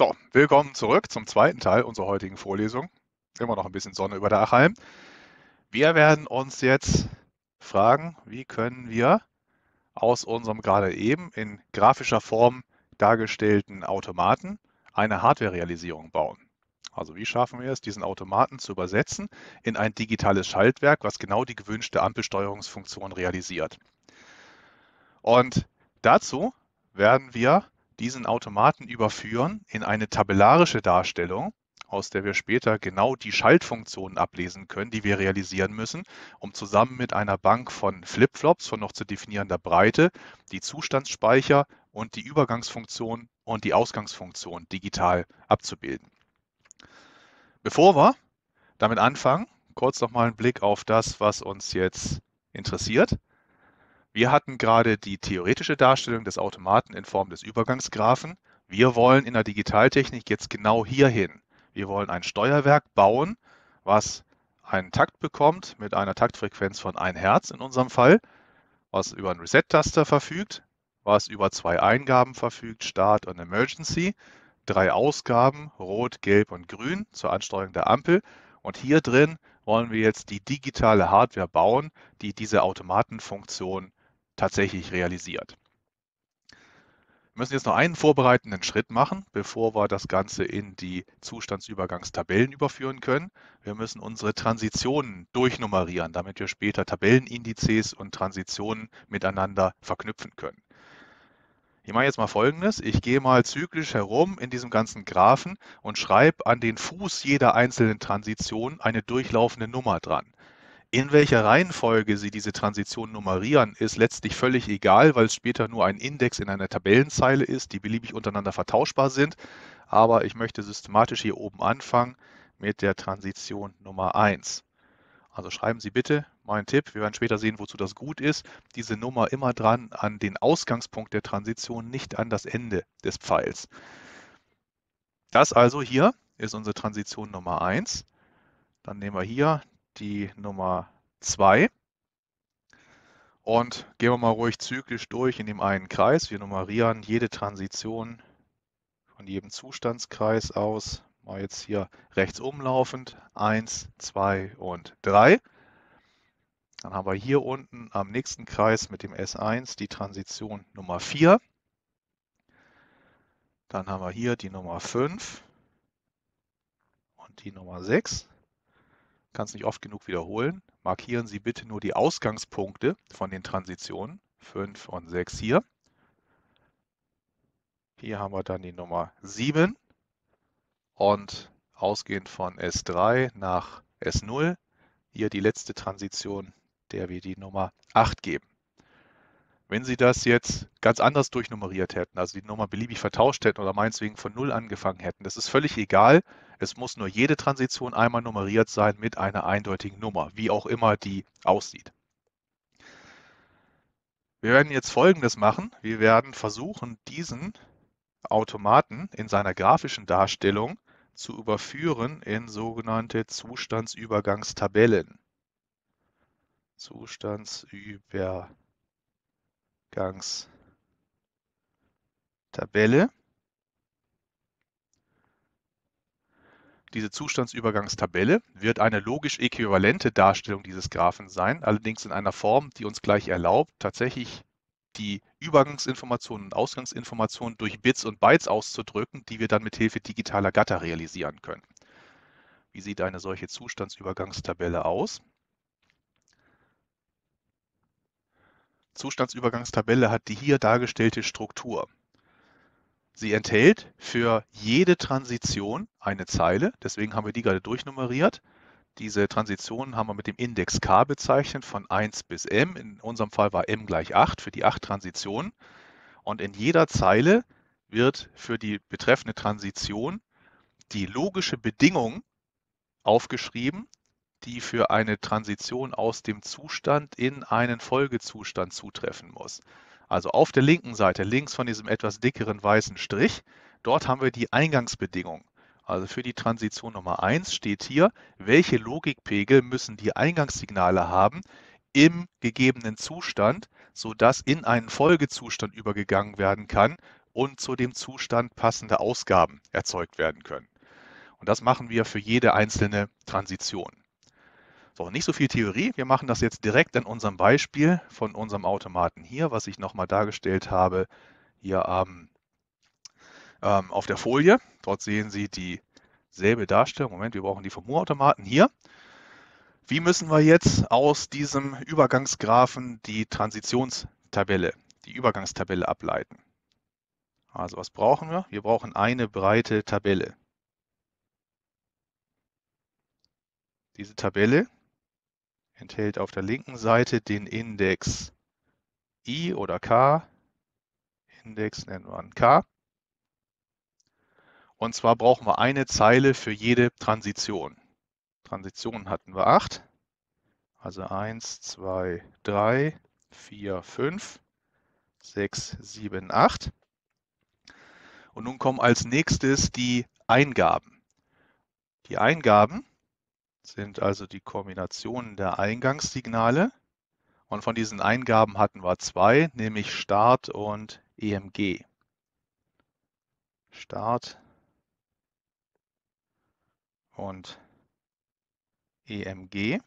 So, willkommen zurück zum zweiten Teil unserer heutigen Vorlesung. Immer noch ein bisschen Sonne über der Achalm. Wir werden uns jetzt fragen, wie können wir aus unserem gerade eben in grafischer Form dargestellten Automaten eine Hardware-Realisierung bauen. Also wie schaffen wir es, diesen Automaten zu übersetzen in ein digitales Schaltwerk, was genau die gewünschte Ampelsteuerungsfunktion realisiert. Und dazu werden wir diesen Automaten überführen in eine tabellarische Darstellung, aus der wir später genau die Schaltfunktionen ablesen können, die wir realisieren müssen, um zusammen mit einer Bank von Flipflops von noch zu definierender Breite die Zustandsspeicher und die Übergangsfunktion und die Ausgangsfunktion digital abzubilden. Bevor wir damit anfangen, kurz nochmal einen Blick auf das, was uns jetzt interessiert. Wir hatten gerade die theoretische Darstellung des Automaten in Form des Übergangsgrafen. Wir wollen in der Digitaltechnik jetzt genau hierhin. Wir wollen ein Steuerwerk bauen, was einen Takt bekommt mit einer Taktfrequenz von 1 Hertz in unserem Fall, was über einen Reset-Taster verfügt, was über zwei Eingaben verfügt, Start und Emergency, drei Ausgaben, Rot, Gelb und Grün zur Ansteuerung der Ampel. Und hier drin wollen wir jetzt die digitale Hardware bauen, die diese Automatenfunktion tatsächlich realisiert. Wir müssen jetzt noch einen vorbereitenden Schritt machen, bevor wir das Ganze in die Zustandsübergangstabellen überführen können. Wir müssen unsere Transitionen durchnummerieren, damit wir später Tabellenindizes und Transitionen miteinander verknüpfen können. Ich mache jetzt mal folgendes. Ich gehe mal zyklisch herum in diesem ganzen Graphen und schreibe an den Fuß jeder einzelnen Transition eine durchlaufende Nummer dran. In welcher Reihenfolge Sie diese Transition nummerieren, ist letztlich völlig egal, weil es später nur ein Index in einer Tabellenzeile ist, die beliebig untereinander vertauschbar sind. Aber ich möchte systematisch hier oben anfangen mit der Transition Nummer 1. Also schreiben Sie bitte, meinen Tipp, wir werden später sehen, wozu das gut ist, diese Nummer immer dran an den Ausgangspunkt der Transition, nicht an das Ende des Pfeils. Das also hier ist unsere Transition Nummer 1. Dann nehmen wir hier die Nummer 2. Und gehen wir mal ruhig zyklisch durch in dem einen Kreis. Wir nummerieren jede Transition von jedem Zustandskreis aus. Mal jetzt hier rechts umlaufend 1, 2 und 3. Dann haben wir hier unten am nächsten Kreis mit dem S1 die Transition Nummer 4. Dann haben wir hier die Nummer 5 und die Nummer 6 kann es nicht oft genug wiederholen. Markieren Sie bitte nur die Ausgangspunkte von den Transitionen 5 und 6 hier. Hier haben wir dann die Nummer 7 und ausgehend von S3 nach S0 hier die letzte Transition, der wir die Nummer 8 geben. Wenn Sie das jetzt ganz anders durchnummeriert hätten, also die Nummer beliebig vertauscht hätten oder meinetwegen von Null angefangen hätten, das ist völlig egal. Es muss nur jede Transition einmal nummeriert sein mit einer eindeutigen Nummer, wie auch immer die aussieht. Wir werden jetzt Folgendes machen. Wir werden versuchen, diesen Automaten in seiner grafischen Darstellung zu überführen in sogenannte Zustandsübergangstabellen. Zustandsübergangstabellen. Zustandsübergangstabelle. Diese Zustandsübergangstabelle wird eine logisch äquivalente Darstellung dieses Graphen sein, allerdings in einer Form, die uns gleich erlaubt, tatsächlich die Übergangsinformationen und Ausgangsinformationen durch Bits und Bytes auszudrücken, die wir dann mit Hilfe digitaler Gatter realisieren können. Wie sieht eine solche Zustandsübergangstabelle aus? Zustandsübergangstabelle hat die hier dargestellte Struktur. Sie enthält für jede Transition eine Zeile, deswegen haben wir die gerade durchnummeriert. Diese Transitionen haben wir mit dem Index k bezeichnet von 1 bis m. In unserem Fall war m gleich 8 für die 8 Transitionen. Und in jeder Zeile wird für die betreffende Transition die logische Bedingung aufgeschrieben, die für eine Transition aus dem Zustand in einen Folgezustand zutreffen muss. Also auf der linken Seite, links von diesem etwas dickeren weißen Strich, dort haben wir die Eingangsbedingungen. Also für die Transition Nummer 1 steht hier, welche Logikpegel müssen die Eingangssignale haben im gegebenen Zustand, sodass in einen Folgezustand übergegangen werden kann und zu dem Zustand passende Ausgaben erzeugt werden können. Und das machen wir für jede einzelne Transition. So, nicht so viel Theorie. Wir machen das jetzt direkt an unserem Beispiel von unserem Automaten hier, was ich nochmal dargestellt habe hier ähm, ähm, auf der Folie. Dort sehen Sie dieselbe Darstellung. Moment, wir brauchen die vom Mu-Automaten hier. Wie müssen wir jetzt aus diesem Übergangsgrafen die Transitionstabelle, die Übergangstabelle ableiten? Also was brauchen wir? Wir brauchen eine breite Tabelle. Diese Tabelle enthält auf der linken Seite den Index i oder k. Index nennen wir an k. Und zwar brauchen wir eine Zeile für jede Transition. Transitionen hatten wir acht. Also 1, 2, 3, 4, 5, 6, 7, 8. Und nun kommen als nächstes die Eingaben. Die Eingaben sind also die Kombinationen der Eingangssignale. Und von diesen Eingaben hatten wir zwei, nämlich Start und EMG. Start und EMG.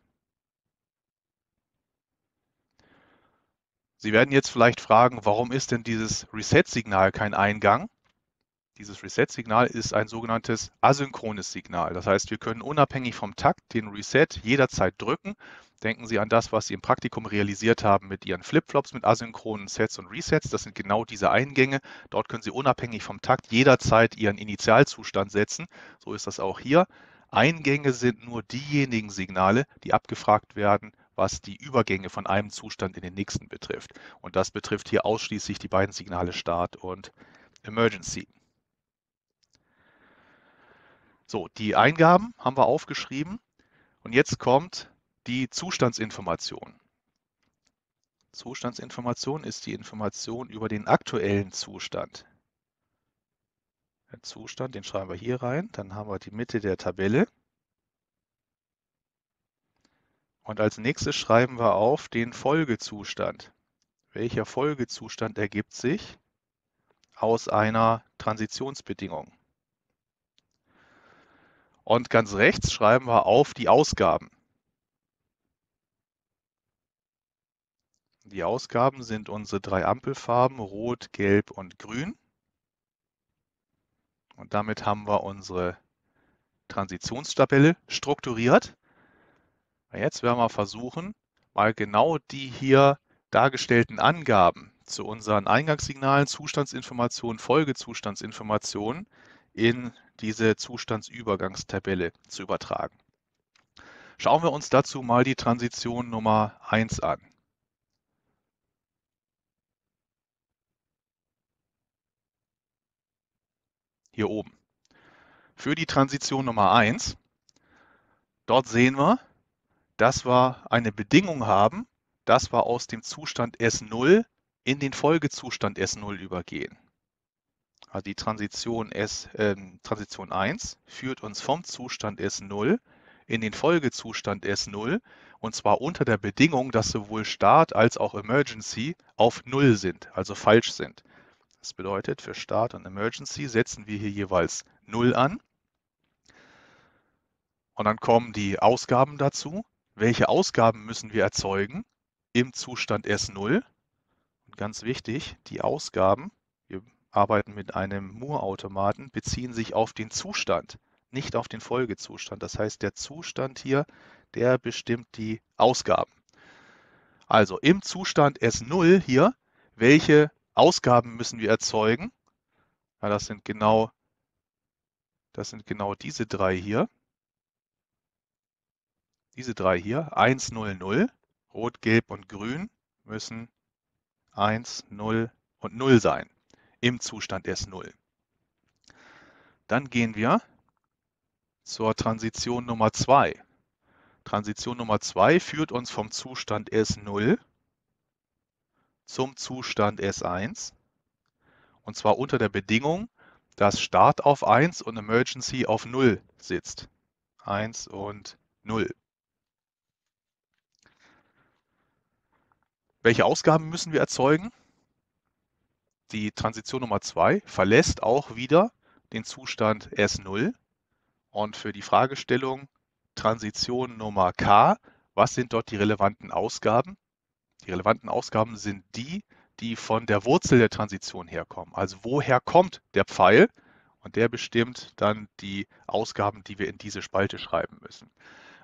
Sie werden jetzt vielleicht fragen, warum ist denn dieses Reset-Signal kein Eingang? Dieses Reset-Signal ist ein sogenanntes asynchrones Signal. Das heißt, wir können unabhängig vom Takt den Reset jederzeit drücken. Denken Sie an das, was Sie im Praktikum realisiert haben mit Ihren Flipflops mit asynchronen Sets und Resets. Das sind genau diese Eingänge. Dort können Sie unabhängig vom Takt jederzeit Ihren Initialzustand setzen. So ist das auch hier. Eingänge sind nur diejenigen Signale, die abgefragt werden, was die Übergänge von einem Zustand in den nächsten betrifft. Und das betrifft hier ausschließlich die beiden Signale Start und Emergency. So, die Eingaben haben wir aufgeschrieben und jetzt kommt die Zustandsinformation. Zustandsinformation ist die Information über den aktuellen Zustand. Der Zustand, den schreiben wir hier rein, dann haben wir die Mitte der Tabelle. Und als nächstes schreiben wir auf den Folgezustand. Welcher Folgezustand ergibt sich aus einer Transitionsbedingung? Und ganz rechts schreiben wir auf die Ausgaben. Die Ausgaben sind unsere drei Ampelfarben, Rot, Gelb und Grün. Und damit haben wir unsere Transitionstabelle strukturiert. Jetzt werden wir versuchen, mal genau die hier dargestellten Angaben zu unseren Eingangssignalen, Zustandsinformationen, Folgezustandsinformationen in diese Zustandsübergangstabelle zu übertragen. Schauen wir uns dazu mal die Transition Nummer 1 an. Hier oben. Für die Transition Nummer 1, dort sehen wir, dass wir eine Bedingung haben, dass wir aus dem Zustand S0 in den Folgezustand S0 übergehen. Also die Transition, S, äh, Transition 1 führt uns vom Zustand S0 in den Folgezustand S0 und zwar unter der Bedingung, dass sowohl Start als auch Emergency auf 0 sind, also falsch sind. Das bedeutet, für Start und Emergency setzen wir hier jeweils 0 an. Und dann kommen die Ausgaben dazu. Welche Ausgaben müssen wir erzeugen im Zustand S0? Und ganz wichtig, die Ausgaben arbeiten mit einem Moore-Automaten, beziehen sich auf den Zustand, nicht auf den Folgezustand. Das heißt, der Zustand hier, der bestimmt die Ausgaben. Also im Zustand S0 hier, welche Ausgaben müssen wir erzeugen? Ja, das sind genau das sind genau diese drei hier. Diese drei hier, 1, 0, 0, rot, gelb und grün müssen 1, 0 und 0 sein im Zustand S0. Dann gehen wir zur Transition Nummer 2. Transition Nummer 2 führt uns vom Zustand S0 zum Zustand S1. Und zwar unter der Bedingung, dass Start auf 1 und Emergency auf 0 sitzt. 1 und 0. Welche Ausgaben müssen wir erzeugen? die Transition Nummer 2 verlässt auch wieder den Zustand S0. Und für die Fragestellung Transition Nummer K, was sind dort die relevanten Ausgaben? Die relevanten Ausgaben sind die, die von der Wurzel der Transition herkommen. Also woher kommt der Pfeil? Und der bestimmt dann die Ausgaben, die wir in diese Spalte schreiben müssen.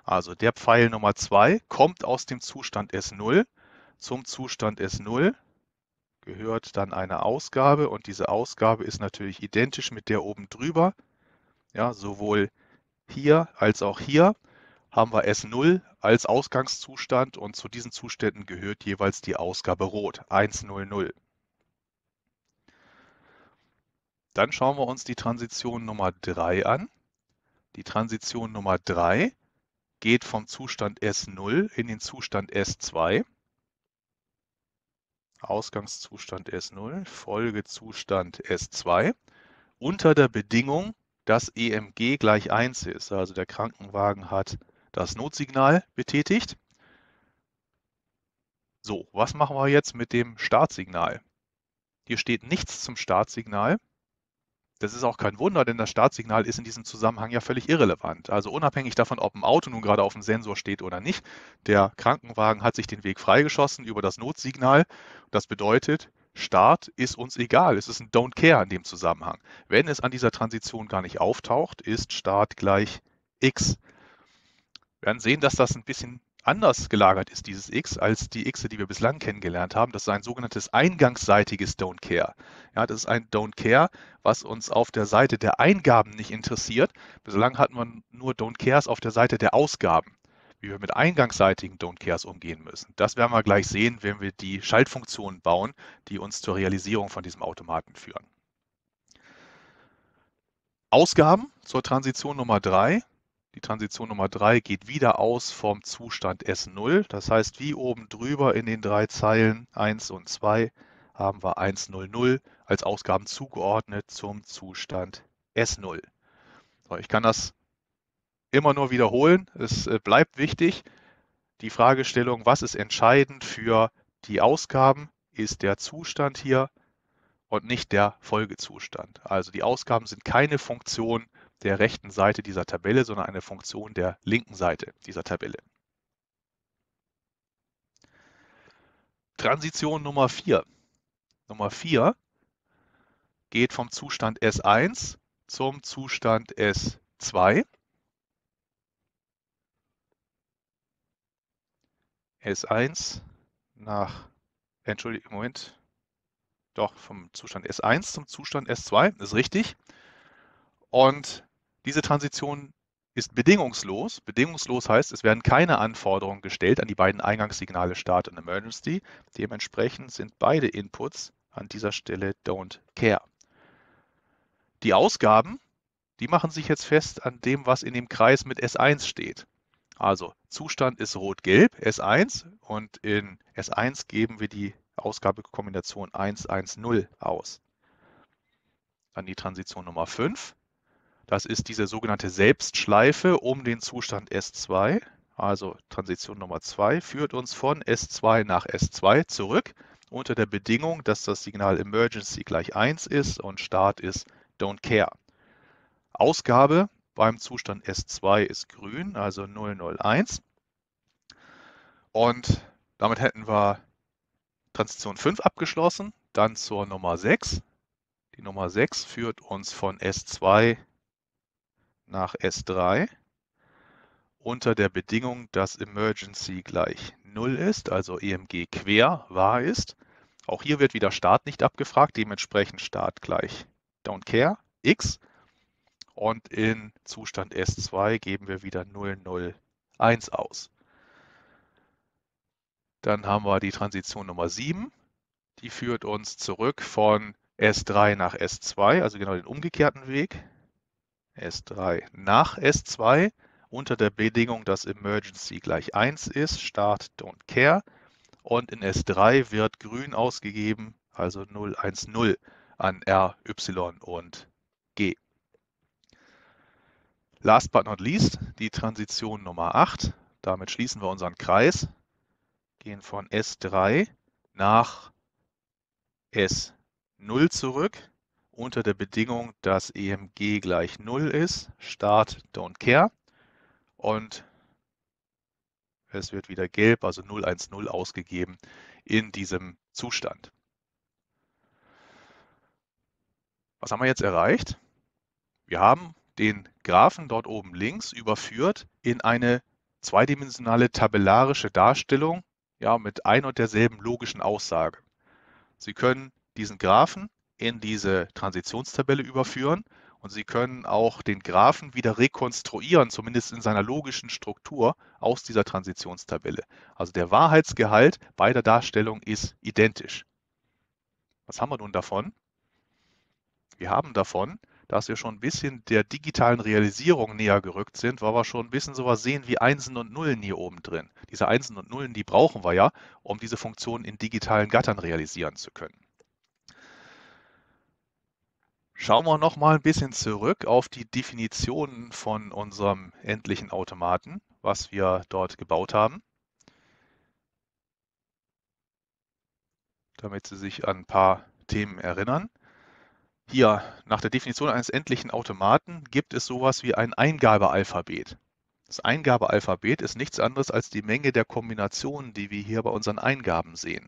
Also der Pfeil Nummer 2 kommt aus dem Zustand S0 zum Zustand S0 gehört dann eine Ausgabe und diese Ausgabe ist natürlich identisch mit der oben drüber. Ja, sowohl hier als auch hier haben wir S0 als Ausgangszustand und zu diesen Zuständen gehört jeweils die Ausgabe rot, 100. Dann schauen wir uns die Transition Nummer 3 an. Die Transition Nummer 3 geht vom Zustand S0 in den Zustand S2. Ausgangszustand S0, Folgezustand S2 unter der Bedingung, dass EMG gleich 1 ist. Also der Krankenwagen hat das Notsignal betätigt. So, was machen wir jetzt mit dem Startsignal? Hier steht nichts zum Startsignal. Das ist auch kein Wunder, denn das Startsignal ist in diesem Zusammenhang ja völlig irrelevant. Also unabhängig davon, ob ein Auto nun gerade auf dem Sensor steht oder nicht, der Krankenwagen hat sich den Weg freigeschossen über das Notsignal. Das bedeutet, Start ist uns egal. Es ist ein Don't Care in dem Zusammenhang. Wenn es an dieser Transition gar nicht auftaucht, ist Start gleich X. Wir werden sehen, dass das ein bisschen anders gelagert ist, dieses X, als die X, die wir bislang kennengelernt haben. Das ist ein sogenanntes eingangsseitiges Don't Care. Ja, das ist ein Don't Care, was uns auf der Seite der Eingaben nicht interessiert. Bislang hatten wir nur Don't Cares auf der Seite der Ausgaben wie wir mit eingangsseitigen Don't Cares umgehen müssen. Das werden wir gleich sehen, wenn wir die Schaltfunktionen bauen, die uns zur Realisierung von diesem Automaten führen. Ausgaben zur Transition Nummer 3 die Transition Nummer 3 geht wieder aus vom Zustand S0. Das heißt, wie oben drüber in den drei Zeilen 1 und 2 haben wir 100 als Ausgaben zugeordnet zum Zustand S0. So, ich kann das immer nur wiederholen. Es äh, bleibt wichtig. Die Fragestellung, was ist entscheidend für die Ausgaben, ist der Zustand hier und nicht der Folgezustand. Also die Ausgaben sind keine Funktion der rechten Seite dieser Tabelle, sondern eine Funktion der linken Seite dieser Tabelle. Transition Nummer 4. Nummer 4 geht vom Zustand S1 zum Zustand S2. S1 nach, Entschuldigung, Moment, doch vom Zustand S1 zum Zustand S2, ist richtig. Und diese Transition ist bedingungslos. Bedingungslos heißt, es werden keine Anforderungen gestellt an die beiden Eingangssignale Start und Emergency. Dementsprechend sind beide Inputs an dieser Stelle Don't Care. Die Ausgaben, die machen sich jetzt fest an dem, was in dem Kreis mit S1 steht. Also Zustand ist rot-gelb, S1 und in S1 geben wir die Ausgabekombination 110 aus. Dann die Transition Nummer 5. Das ist diese sogenannte Selbstschleife um den Zustand S2. Also Transition Nummer 2 führt uns von S2 nach S2 zurück unter der Bedingung, dass das Signal Emergency gleich 1 ist und Start ist Don't Care. Ausgabe beim Zustand S2 ist grün, also 001. Und damit hätten wir Transition 5 abgeschlossen, dann zur Nummer 6. Die Nummer 6 führt uns von S2 nach S3 unter der Bedingung, dass Emergency gleich 0 ist, also EMG quer wahr ist. Auch hier wird wieder Start nicht abgefragt, dementsprechend Start gleich Don't Care, X. Und in Zustand S2 geben wir wieder 001 aus. Dann haben wir die Transition Nummer 7. Die führt uns zurück von S3 nach S2, also genau den umgekehrten Weg. S3. Nach S2 unter der Bedingung, dass Emergency gleich 1 ist, Start Don't Care. Und in S3 wird grün ausgegeben, also 010 an R, Y und G. Last but not least, die Transition Nummer 8. Damit schließen wir unseren Kreis, gehen von S3 nach S0 zurück, unter der Bedingung, dass EMG gleich 0 ist, Start Don't Care und es wird wieder gelb, also 010 ausgegeben in diesem Zustand. Was haben wir jetzt erreicht? Wir haben den Graphen dort oben links überführt in eine zweidimensionale tabellarische Darstellung ja, mit ein und derselben logischen Aussage. Sie können diesen Graphen in diese Transitionstabelle überführen und Sie können auch den Graphen wieder rekonstruieren, zumindest in seiner logischen Struktur aus dieser Transitionstabelle. Also der Wahrheitsgehalt beider Darstellungen ist identisch. Was haben wir nun davon? Wir haben davon, dass wir schon ein bisschen der digitalen Realisierung näher gerückt sind, weil wir schon ein bisschen sowas sehen wie Einsen und Nullen hier oben drin. Diese Einsen und Nullen, die brauchen wir ja, um diese Funktion in digitalen Gattern realisieren zu können. Schauen wir noch mal ein bisschen zurück auf die Definitionen von unserem endlichen Automaten, was wir dort gebaut haben, damit Sie sich an ein paar Themen erinnern. Hier, nach der Definition eines endlichen Automaten gibt es sowas wie ein Eingabealphabet. Das Eingabealphabet ist nichts anderes als die Menge der Kombinationen, die wir hier bei unseren Eingaben sehen.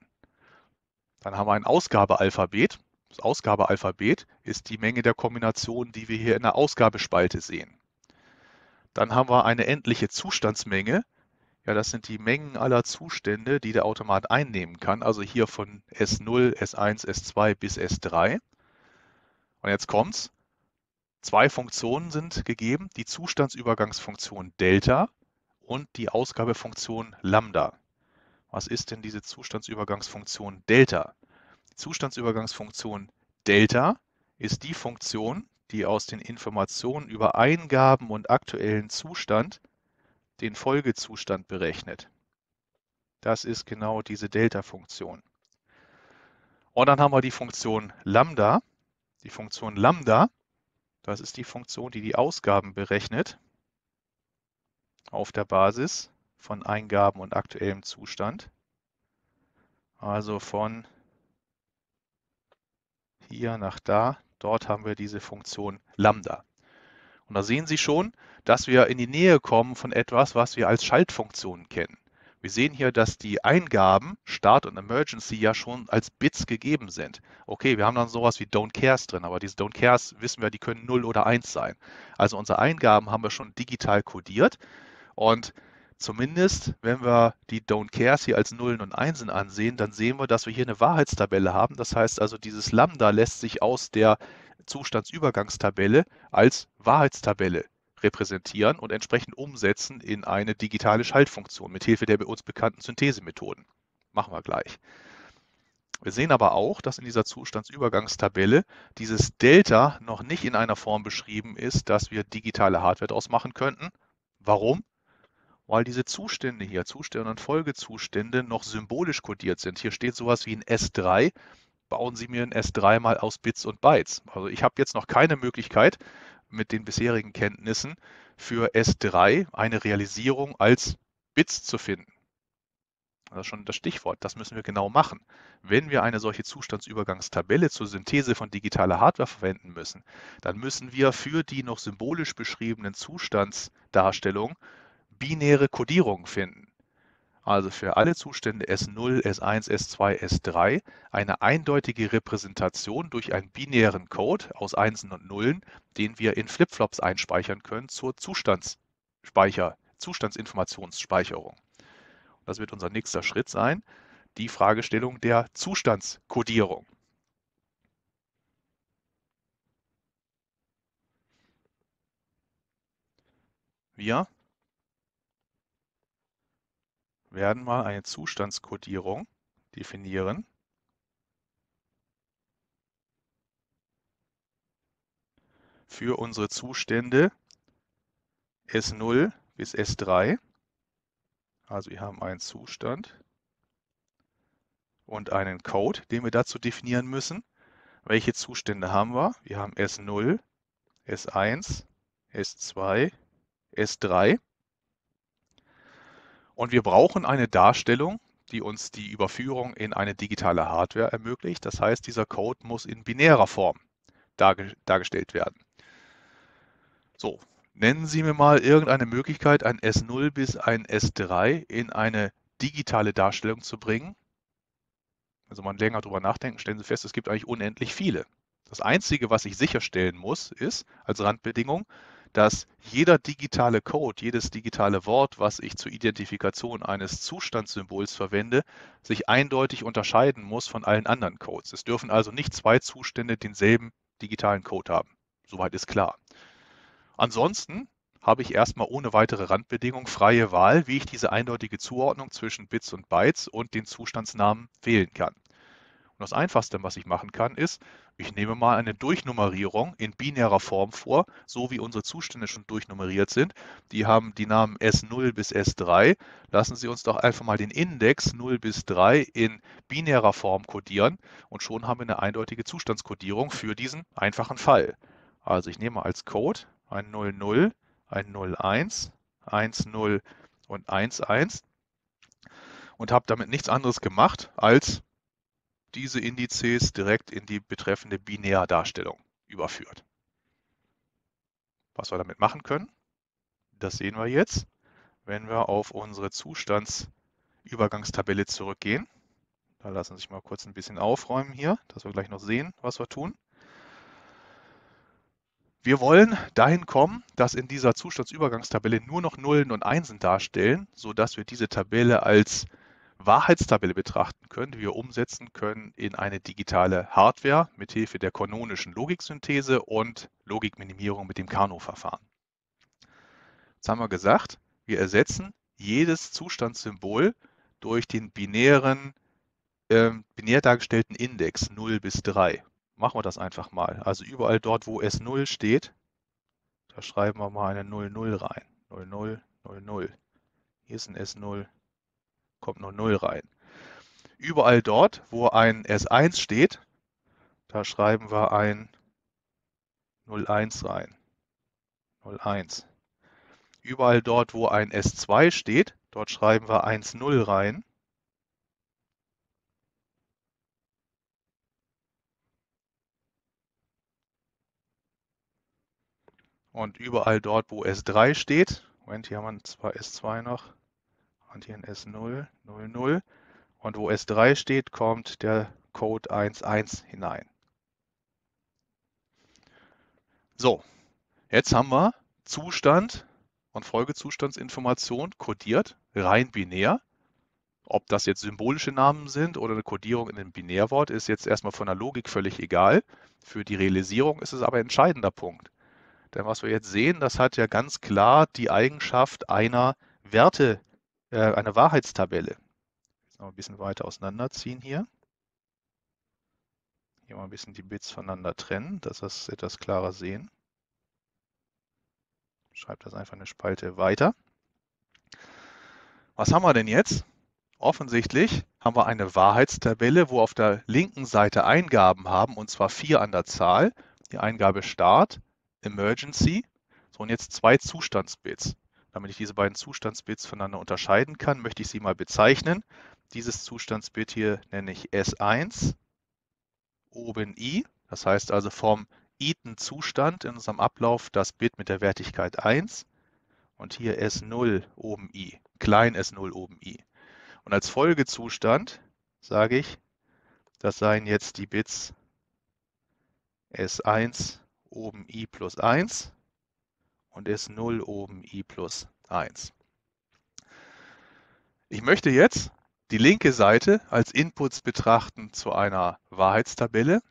Dann haben wir ein Ausgabealphabet das Ausgabealphabet ist die Menge der Kombinationen, die wir hier in der Ausgabespalte sehen. Dann haben wir eine endliche Zustandsmenge. Ja, das sind die Mengen aller Zustände, die der Automat einnehmen kann. Also hier von S0, S1, S2 bis S3. Und jetzt kommt's. Zwei Funktionen sind gegeben, die Zustandsübergangsfunktion Delta und die Ausgabefunktion Lambda. Was ist denn diese Zustandsübergangsfunktion Delta? Zustandsübergangsfunktion Delta ist die Funktion, die aus den Informationen über Eingaben und aktuellen Zustand den Folgezustand berechnet. Das ist genau diese Delta-Funktion. Und dann haben wir die Funktion Lambda. Die Funktion Lambda, das ist die Funktion, die die Ausgaben berechnet auf der Basis von Eingaben und aktuellem Zustand. Also von hier nach da. Dort haben wir diese Funktion Lambda. Und da sehen Sie schon, dass wir in die Nähe kommen von etwas, was wir als Schaltfunktionen kennen. Wir sehen hier, dass die Eingaben Start und Emergency ja schon als Bits gegeben sind. Okay, wir haben dann sowas wie Don't Cares drin, aber diese Don't Cares wissen wir, die können 0 oder 1 sein. Also unsere Eingaben haben wir schon digital kodiert und zumindest, wenn wir die Don't Cares hier als Nullen und Einsen ansehen, dann sehen wir, dass wir hier eine Wahrheitstabelle haben. Das heißt also, dieses Lambda lässt sich aus der Zustandsübergangstabelle als Wahrheitstabelle repräsentieren und entsprechend umsetzen in eine digitale Schaltfunktion mit Hilfe der bei uns bekannten Synthesemethoden. Machen wir gleich. Wir sehen aber auch, dass in dieser Zustandsübergangstabelle dieses Delta noch nicht in einer Form beschrieben ist, dass wir digitale Hardware daraus machen könnten. Warum? weil diese Zustände hier, Zustände und Folgezustände, noch symbolisch kodiert sind. Hier steht sowas wie ein S3. Bauen Sie mir ein S3 mal aus Bits und Bytes. Also ich habe jetzt noch keine Möglichkeit, mit den bisherigen Kenntnissen für S3 eine Realisierung als Bits zu finden. Das ist schon das Stichwort. Das müssen wir genau machen. Wenn wir eine solche Zustandsübergangstabelle zur Synthese von digitaler Hardware verwenden müssen, dann müssen wir für die noch symbolisch beschriebenen Zustandsdarstellungen binäre Codierungen finden. Also für alle Zustände S0, S1, S2, S3 eine eindeutige Repräsentation durch einen binären Code aus Einsen und Nullen, den wir in Flipflops einspeichern können zur Zustandsspeicher, Zustandsinformationsspeicherung. das wird unser nächster Schritt sein, die Fragestellung der Zustandskodierung. Wir werden mal eine Zustandskodierung definieren. für unsere Zustände S0 bis S3. Also wir haben einen Zustand und einen Code, den wir dazu definieren müssen. Welche Zustände haben wir? Wir haben S0, S1, S2, S3. Und wir brauchen eine Darstellung, die uns die Überführung in eine digitale Hardware ermöglicht. Das heißt, dieser Code muss in binärer Form darge dargestellt werden. So, nennen Sie mir mal irgendeine Möglichkeit, ein S0 bis ein S3 in eine digitale Darstellung zu bringen. Also man länger darüber nachdenken, stellen Sie fest, es gibt eigentlich unendlich viele. Das Einzige, was ich sicherstellen muss, ist als Randbedingung, dass jeder digitale Code, jedes digitale Wort, was ich zur Identifikation eines Zustandssymbols verwende, sich eindeutig unterscheiden muss von allen anderen Codes. Es dürfen also nicht zwei Zustände denselben digitalen Code haben. Soweit ist klar. Ansonsten habe ich erstmal ohne weitere Randbedingung freie Wahl, wie ich diese eindeutige Zuordnung zwischen Bits und Bytes und den Zustandsnamen wählen kann. Und das Einfachste, was ich machen kann, ist, ich nehme mal eine Durchnummerierung in binärer Form vor, so wie unsere Zustände schon durchnummeriert sind. Die haben die Namen S0 bis S3. Lassen Sie uns doch einfach mal den Index 0 bis 3 in binärer Form codieren und schon haben wir eine eindeutige Zustandskodierung für diesen einfachen Fall. Also ich nehme als Code ein 00, ein 01, 10 und 11 und habe damit nichts anderes gemacht als diese Indizes direkt in die betreffende Binärdarstellung überführt. Was wir damit machen können, das sehen wir jetzt, wenn wir auf unsere Zustandsübergangstabelle zurückgehen. Da lassen Sie sich mal kurz ein bisschen aufräumen hier, dass wir gleich noch sehen, was wir tun. Wir wollen dahin kommen, dass in dieser Zustandsübergangstabelle nur noch Nullen und Einsen darstellen, sodass wir diese Tabelle als Wahrheitstabelle betrachten können, die wir umsetzen können in eine digitale Hardware mit Hilfe der kanonischen Logiksynthese und Logikminimierung mit dem Kano-Verfahren. Jetzt haben wir gesagt, wir ersetzen jedes Zustandssymbol durch den binären, äh, binär dargestellten Index 0 bis 3. Machen wir das einfach mal. Also überall dort, wo S0 steht, da schreiben wir mal eine 00 rein. 00, 00. Hier ist ein S0, kommt nur 0 rein. Überall dort, wo ein S1 steht, da schreiben wir ein 01 rein. 01. Überall dort, wo ein S2 steht, dort schreiben wir 10 rein. Und überall dort, wo S3 steht, Moment, hier haben wir S2 noch, und hier ein S0, 00. Und wo S3 steht, kommt der Code 1, 1 hinein. So, jetzt haben wir Zustand und Folgezustandsinformation kodiert, rein binär. Ob das jetzt symbolische Namen sind oder eine Kodierung in einem Binärwort, ist jetzt erstmal von der Logik völlig egal. Für die Realisierung ist es aber ein entscheidender Punkt. Denn was wir jetzt sehen, das hat ja ganz klar die Eigenschaft einer Werte äh, eine Wahrheitstabelle. Jetzt noch ein bisschen weiter auseinanderziehen hier. Hier mal ein bisschen die Bits voneinander trennen, dass wir es etwas klarer sehen. Schreibt das einfach eine Spalte weiter. Was haben wir denn jetzt? Offensichtlich haben wir eine Wahrheitstabelle, wo auf der linken Seite Eingaben haben, und zwar vier an der Zahl. Die Eingabe Start, Emergency, so und jetzt zwei Zustandsbits. Damit ich diese beiden Zustandsbits voneinander unterscheiden kann, möchte ich sie mal bezeichnen. Dieses Zustandsbit hier nenne ich S1, oben i, das heißt also vom iten Zustand in unserem Ablauf das Bit mit der Wertigkeit 1 und hier S0 oben i, klein S0 oben i. Und als Folgezustand sage ich, das seien jetzt die Bits S1 oben i plus 1 und ist 0 oben i plus 1. Ich möchte jetzt die linke Seite als Inputs betrachten zu einer Wahrheitstabelle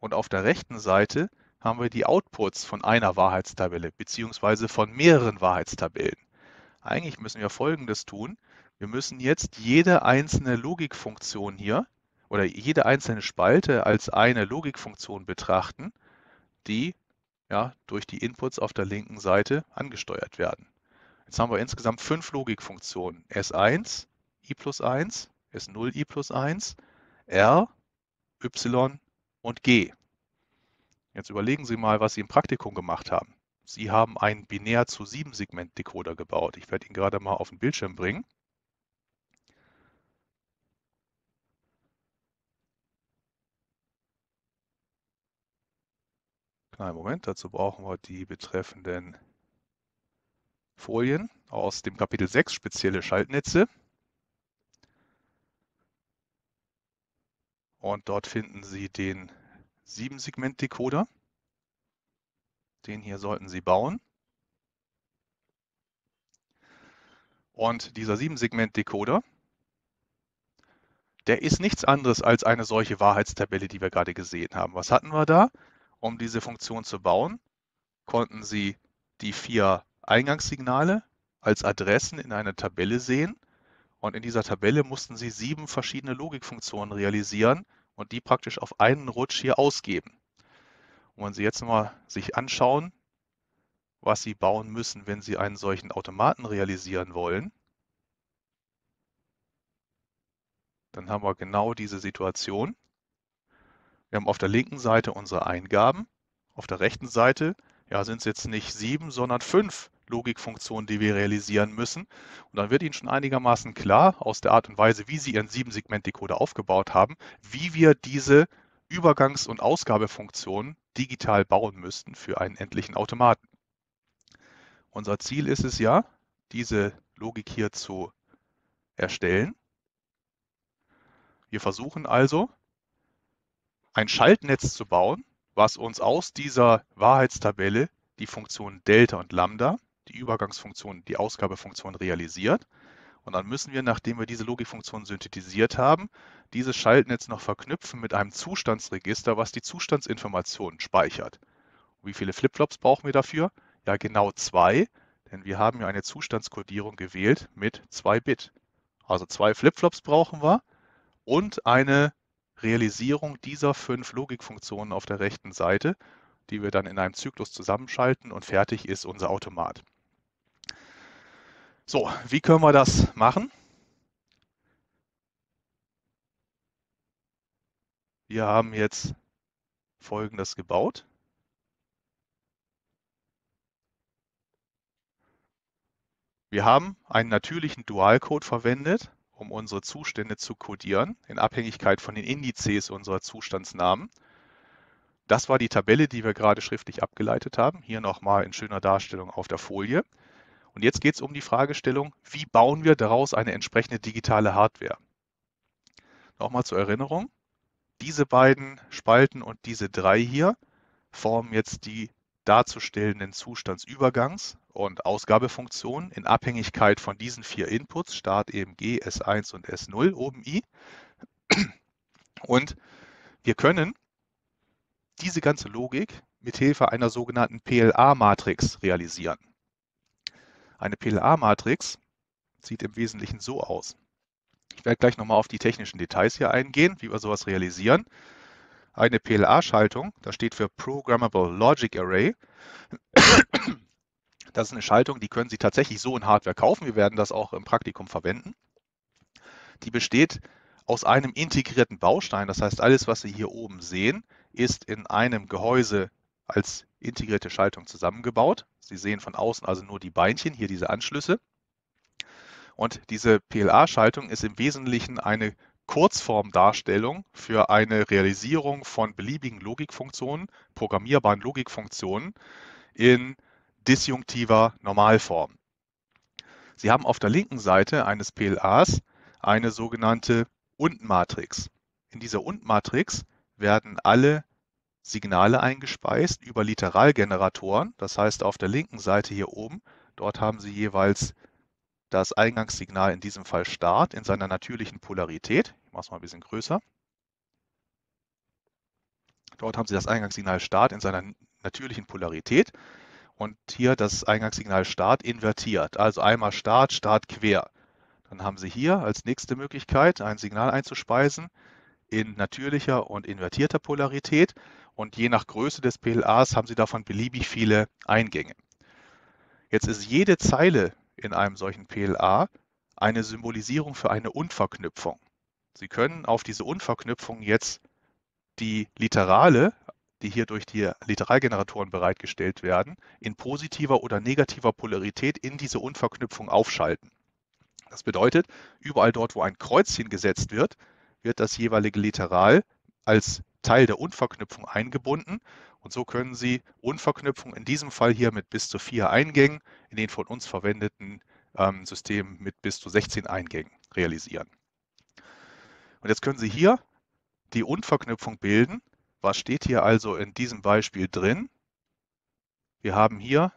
und auf der rechten Seite haben wir die Outputs von einer Wahrheitstabelle bzw. von mehreren Wahrheitstabellen. Eigentlich müssen wir Folgendes tun. Wir müssen jetzt jede einzelne Logikfunktion hier oder jede einzelne Spalte als eine Logikfunktion betrachten, die ja, durch die Inputs auf der linken Seite angesteuert werden. Jetzt haben wir insgesamt fünf Logikfunktionen. S1, i plus 1, S0, i plus 1, R, Y und G. Jetzt überlegen Sie mal, was Sie im Praktikum gemacht haben. Sie haben einen binär zu 7 Segment Decoder gebaut. Ich werde ihn gerade mal auf den Bildschirm bringen. Nein, Moment, dazu brauchen wir die betreffenden Folien aus dem Kapitel 6, spezielle Schaltnetze. Und dort finden Sie den 7-Segment-Decoder. Den hier sollten Sie bauen. Und dieser 7-Segment-Decoder, der ist nichts anderes als eine solche Wahrheitstabelle, die wir gerade gesehen haben. Was hatten wir da? um diese Funktion zu bauen, konnten sie die vier Eingangssignale als Adressen in einer Tabelle sehen. Und in dieser Tabelle mussten sie sieben verschiedene Logikfunktionen realisieren und die praktisch auf einen Rutsch hier ausgeben. Und wenn Sie jetzt mal sich anschauen, was Sie bauen müssen, wenn Sie einen solchen Automaten realisieren wollen, dann haben wir genau diese Situation. Wir haben auf der linken Seite unsere Eingaben, auf der rechten Seite ja, sind es jetzt nicht sieben, sondern fünf Logikfunktionen, die wir realisieren müssen. Und dann wird Ihnen schon einigermaßen klar aus der Art und Weise, wie Sie Ihren Sieben-Segment-Decoder aufgebaut haben, wie wir diese Übergangs- und Ausgabefunktionen digital bauen müssten für einen endlichen Automaten. Unser Ziel ist es ja, diese Logik hier zu erstellen. Wir versuchen also, ein Schaltnetz zu bauen, was uns aus dieser Wahrheitstabelle die Funktionen Delta und Lambda, die Übergangsfunktion, die Ausgabefunktion realisiert. Und dann müssen wir, nachdem wir diese Logikfunktion synthetisiert haben, dieses Schaltnetz noch verknüpfen mit einem Zustandsregister, was die Zustandsinformationen speichert. wie viele Flipflops brauchen wir dafür? Ja, genau zwei, denn wir haben ja eine Zustandskodierung gewählt mit zwei Bit. Also zwei Flipflops brauchen wir und eine Realisierung dieser fünf Logikfunktionen auf der rechten Seite, die wir dann in einem Zyklus zusammenschalten und fertig ist unser Automat. So, wie können wir das machen? Wir haben jetzt Folgendes gebaut. Wir haben einen natürlichen Dualcode verwendet um unsere Zustände zu codieren, in Abhängigkeit von den Indizes unserer Zustandsnamen. Das war die Tabelle, die wir gerade schriftlich abgeleitet haben. Hier nochmal in schöner Darstellung auf der Folie. Und jetzt geht es um die Fragestellung, wie bauen wir daraus eine entsprechende digitale Hardware? Nochmal zur Erinnerung, diese beiden Spalten und diese drei hier formen jetzt die darzustellenden Zustandsübergangs und Ausgabefunktion in Abhängigkeit von diesen vier Inputs, Start, EMG, S1 und S0, oben I. Und wir können diese ganze Logik mit Hilfe einer sogenannten PLA-Matrix realisieren. Eine PLA-Matrix sieht im Wesentlichen so aus. Ich werde gleich nochmal auf die technischen Details hier eingehen, wie wir sowas realisieren eine PLA-Schaltung, das steht für Programmable Logic Array. Das ist eine Schaltung, die können Sie tatsächlich so in Hardware kaufen. Wir werden das auch im Praktikum verwenden. Die besteht aus einem integrierten Baustein. Das heißt, alles, was Sie hier oben sehen, ist in einem Gehäuse als integrierte Schaltung zusammengebaut. Sie sehen von außen also nur die Beinchen, hier diese Anschlüsse. Und diese PLA-Schaltung ist im Wesentlichen eine Kurzformdarstellung für eine Realisierung von beliebigen Logikfunktionen, programmierbaren Logikfunktionen in disjunktiver Normalform. Sie haben auf der linken Seite eines PLAs eine sogenannte UND-Matrix. In dieser UND-Matrix werden alle Signale eingespeist über Literalgeneratoren. Das heißt, auf der linken Seite hier oben, dort haben Sie jeweils das Eingangssignal, in diesem Fall Start, in seiner natürlichen Polarität. Ich mache es mal ein bisschen größer. Dort haben Sie das Eingangssignal Start in seiner natürlichen Polarität und hier das Eingangssignal Start invertiert. Also einmal Start, Start quer. Dann haben Sie hier als nächste Möglichkeit, ein Signal einzuspeisen in natürlicher und invertierter Polarität. Und je nach Größe des PLAs haben Sie davon beliebig viele Eingänge. Jetzt ist jede Zeile in einem solchen PLA eine Symbolisierung für eine Unverknüpfung. Sie können auf diese Unverknüpfung jetzt die Literale, die hier durch die Literalgeneratoren bereitgestellt werden, in positiver oder negativer Polarität in diese Unverknüpfung aufschalten. Das bedeutet, überall dort, wo ein Kreuzchen gesetzt wird, wird das jeweilige Literal als Teil der Unverknüpfung eingebunden und so können Sie Unverknüpfung in diesem Fall hier mit bis zu vier Eingängen in den von uns verwendeten ähm, Systemen mit bis zu 16 Eingängen realisieren. Und jetzt können Sie hier die Unverknüpfung bilden. Was steht hier also in diesem Beispiel drin? Wir haben hier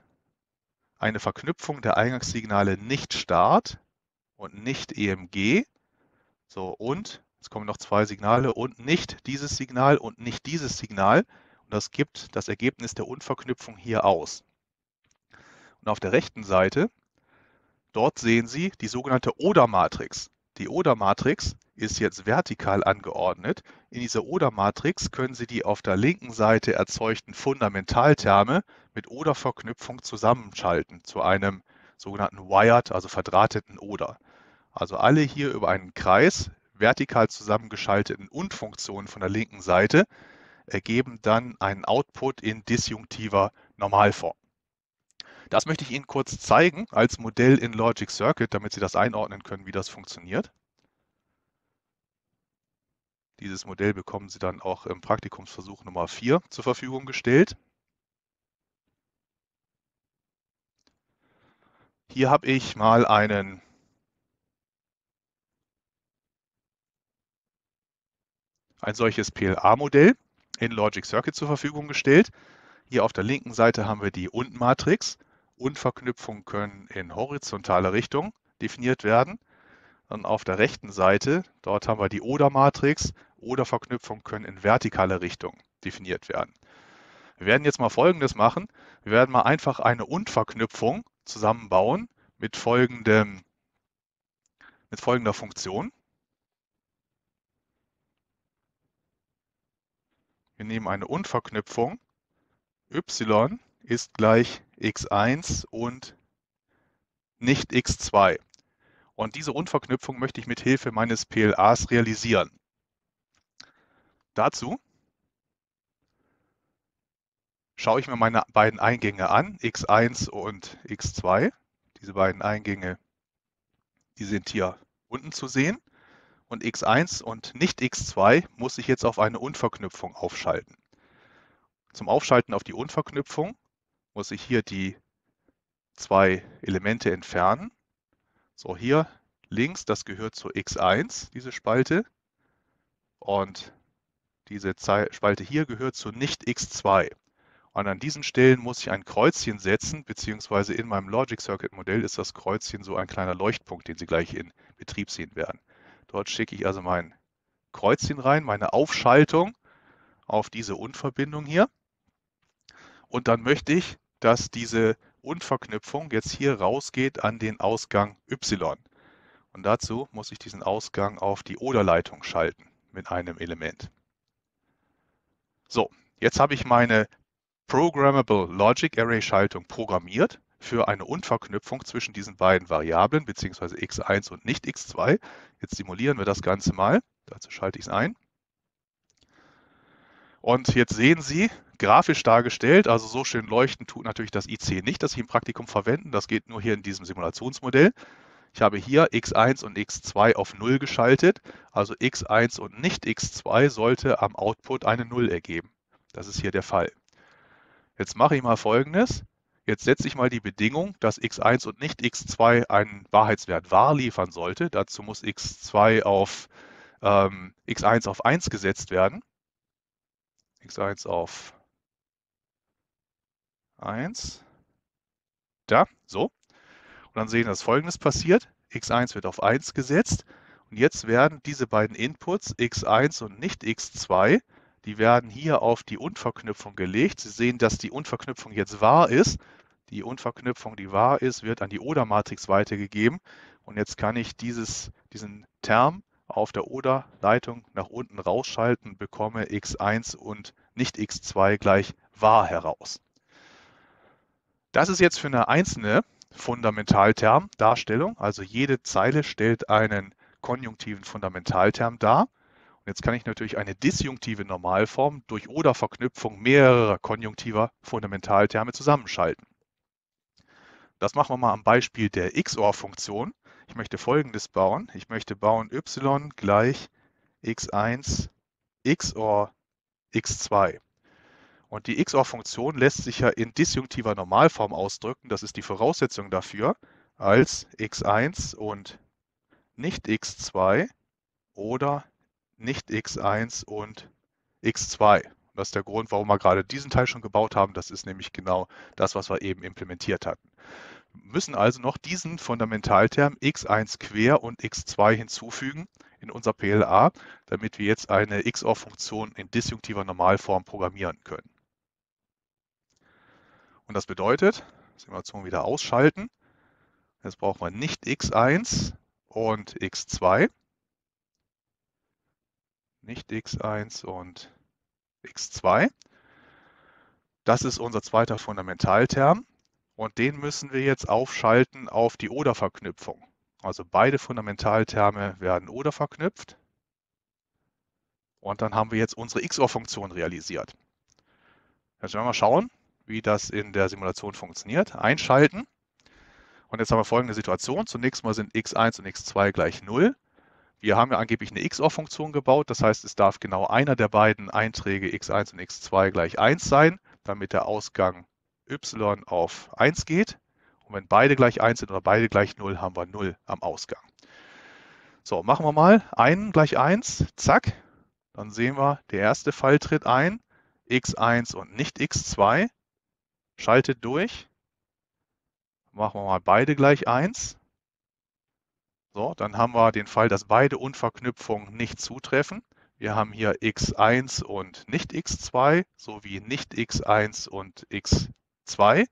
eine Verknüpfung der Eingangssignale nicht Start und nicht EMG. So, und, jetzt kommen noch zwei Signale, und nicht dieses Signal und nicht dieses Signal. Und das gibt das Ergebnis der Unverknüpfung hier aus. Und auf der rechten Seite, dort sehen Sie die sogenannte Oder-Matrix. Die Oder-Matrix ist jetzt vertikal angeordnet. In dieser Oder-Matrix können Sie die auf der linken Seite erzeugten Fundamentalterme mit Oder-Verknüpfung zusammenschalten zu einem sogenannten wired, also verdrahteten Oder. Also alle hier über einen Kreis vertikal zusammengeschalteten Und-Funktionen von der linken Seite ergeben dann einen Output in disjunktiver Normalform. Das möchte ich Ihnen kurz zeigen als Modell in Logic Circuit, damit Sie das einordnen können, wie das funktioniert. Dieses Modell bekommen Sie dann auch im Praktikumsversuch Nummer 4 zur Verfügung gestellt. Hier habe ich mal einen ein solches PLA-Modell in Logic Circuit zur Verfügung gestellt. Hier auf der linken Seite haben wir die Und-Matrix. Und-Verknüpfungen können in horizontale Richtung definiert werden. Und auf der rechten Seite, dort haben wir die Oder-Matrix. Oder-Verknüpfungen können in vertikale Richtung definiert werden. Wir werden jetzt mal Folgendes machen. Wir werden mal einfach eine Und-Verknüpfung zusammenbauen mit, folgendem, mit folgender Funktion. Wir nehmen eine Unverknüpfung. y ist gleich x1 und nicht x2. Und diese Unverknüpfung möchte ich mit Hilfe meines PLAs realisieren. Dazu schaue ich mir meine beiden Eingänge an, x1 und x2. Diese beiden Eingänge, die sind hier unten zu sehen und x1 und nicht x2 muss ich jetzt auf eine Unverknüpfung aufschalten. Zum Aufschalten auf die Unverknüpfung muss ich hier die zwei Elemente entfernen. So, hier links, das gehört zu x1, diese Spalte. Und diese Spalte hier gehört zu nicht x2. Und an diesen Stellen muss ich ein Kreuzchen setzen, beziehungsweise in meinem Logic Circuit Modell ist das Kreuzchen so ein kleiner Leuchtpunkt, den Sie gleich in Betrieb sehen werden. Dort schicke ich also mein Kreuzchen rein, meine Aufschaltung auf diese Unverbindung hier. Und dann möchte ich, dass diese Unverknüpfung jetzt hier rausgeht an den Ausgang Y. Und dazu muss ich diesen Ausgang auf die Oder-Leitung schalten mit einem Element. So, jetzt habe ich meine Programmable Logic Array Schaltung programmiert für eine Unverknüpfung zwischen diesen beiden Variablen, beziehungsweise x1 und nicht x2. Jetzt simulieren wir das Ganze mal. Dazu schalte ich es ein. Und jetzt sehen Sie, grafisch dargestellt, also so schön leuchten tut natürlich das IC nicht, das ich im Praktikum verwenden. Das geht nur hier in diesem Simulationsmodell. Ich habe hier x1 und x2 auf 0 geschaltet. Also x1 und nicht x2 sollte am Output eine 0 ergeben. Das ist hier der Fall. Jetzt mache ich mal folgendes. Jetzt setze ich mal die Bedingung, dass x1 und nicht x2 einen Wahrheitswert wahr liefern sollte. Dazu muss x2 auf ähm, x1 auf 1 gesetzt werden. x1 auf 1. Da, so. Und dann sehen wir, dass folgendes passiert. x1 wird auf 1 gesetzt. Und jetzt werden diese beiden Inputs, x1 und nicht x2, die werden hier auf die Unverknüpfung gelegt. Sie sehen, dass die Unverknüpfung jetzt wahr ist. Die Unverknüpfung, die wahr ist, wird an die Oder-Matrix weitergegeben. Und jetzt kann ich dieses, diesen Term auf der Oder-Leitung nach unten rausschalten, bekomme x1 und nicht x2 gleich wahr heraus. Das ist jetzt für eine einzelne Fundamentalterm-Darstellung. Also jede Zeile stellt einen konjunktiven Fundamentalterm dar. Jetzt kann ich natürlich eine disjunktive Normalform durch oder Verknüpfung mehrerer konjunktiver Fundamentalterme zusammenschalten. Das machen wir mal am Beispiel der XOR-Funktion. Ich möchte folgendes bauen. Ich möchte bauen y gleich x1 XOR x2. Und die XOR-Funktion lässt sich ja in disjunktiver Normalform ausdrücken. Das ist die Voraussetzung dafür, als x1 und nicht x2 oder x2 nicht X1 und X2. Das ist der Grund, warum wir gerade diesen Teil schon gebaut haben. Das ist nämlich genau das, was wir eben implementiert hatten. Wir müssen also noch diesen Fundamentalterm x1 quer und x2 hinzufügen in unser PLA, damit wir jetzt eine XOR-Funktion in disjunktiver Normalform programmieren können. Und das bedeutet, Simulation wieder ausschalten. Jetzt brauchen wir nicht x1 und x2, nicht x1 und x2. Das ist unser zweiter Fundamentalterm und den müssen wir jetzt aufschalten auf die Oder-Verknüpfung. Also beide Fundamentalterme werden Oder verknüpft und dann haben wir jetzt unsere XOR-Funktion realisiert. Jetzt werden wir mal schauen, wie das in der Simulation funktioniert. Einschalten. Und jetzt haben wir folgende Situation. Zunächst mal sind x1 und x2 gleich 0 wir haben ja angeblich eine XOR-Funktion gebaut. Das heißt, es darf genau einer der beiden Einträge x1 und x2 gleich 1 sein, damit der Ausgang y auf 1 geht. Und wenn beide gleich 1 sind oder beide gleich 0, haben wir 0 am Ausgang. So, machen wir mal einen gleich 1, zack. Dann sehen wir, der erste Fall tritt ein, x1 und nicht x2, schaltet durch. Machen wir mal beide gleich 1, so, dann haben wir den Fall, dass beide Unverknüpfungen nicht zutreffen. Wir haben hier x1 und nicht x2 sowie nicht x1 und x2.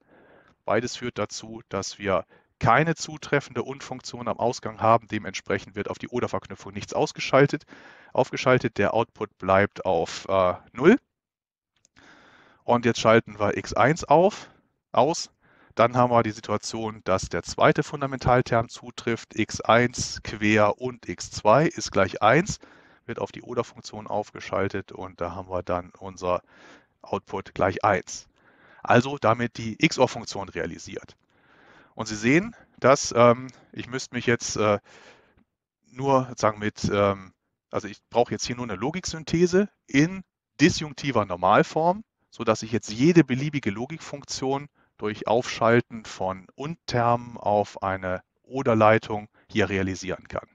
Beides führt dazu, dass wir keine zutreffende Unfunktion am Ausgang haben. Dementsprechend wird auf die Oder-Verknüpfung nichts ausgeschaltet, aufgeschaltet. Der Output bleibt auf äh, 0. Und jetzt schalten wir x1 auf, aus. Dann haben wir die Situation, dass der zweite Fundamentalterm zutrifft. x1 quer und x2 ist gleich 1, wird auf die Oder-Funktion aufgeschaltet und da haben wir dann unser Output gleich 1. Also damit die XOR-Funktion realisiert. Und Sie sehen, dass ähm, ich müsste mich jetzt äh, nur sagen mit, ähm, also ich brauche jetzt hier nur eine Logiksynthese in disjunktiver Normalform, sodass ich jetzt jede beliebige Logikfunktion durch Aufschalten von und-Termen auf eine oder-Leitung hier realisieren kann.